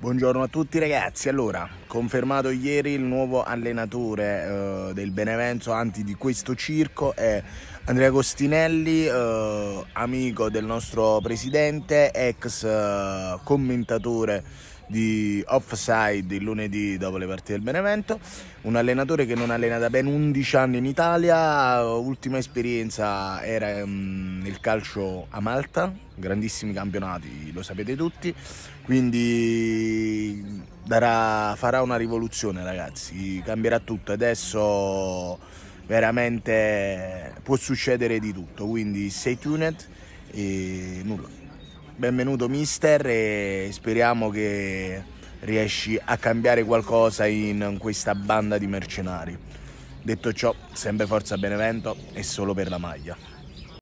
Buongiorno a tutti ragazzi, allora confermato ieri il nuovo allenatore eh, del Benevenzo, anzi di questo circo è Andrea Costinelli, eh, amico del nostro presidente, ex eh, commentatore di offside il lunedì dopo le partite del Benevento, un allenatore che non allena da ben 11 anni in Italia, ultima esperienza era mm, nel calcio a Malta, grandissimi campionati, lo sapete tutti, quindi darà, farà una rivoluzione ragazzi, cambierà tutto, adesso veramente può succedere di tutto, quindi stay tuned e nulla benvenuto mister e speriamo che riesci a cambiare qualcosa in questa banda di mercenari. Detto ciò, sempre forza Benevento e solo per la maglia.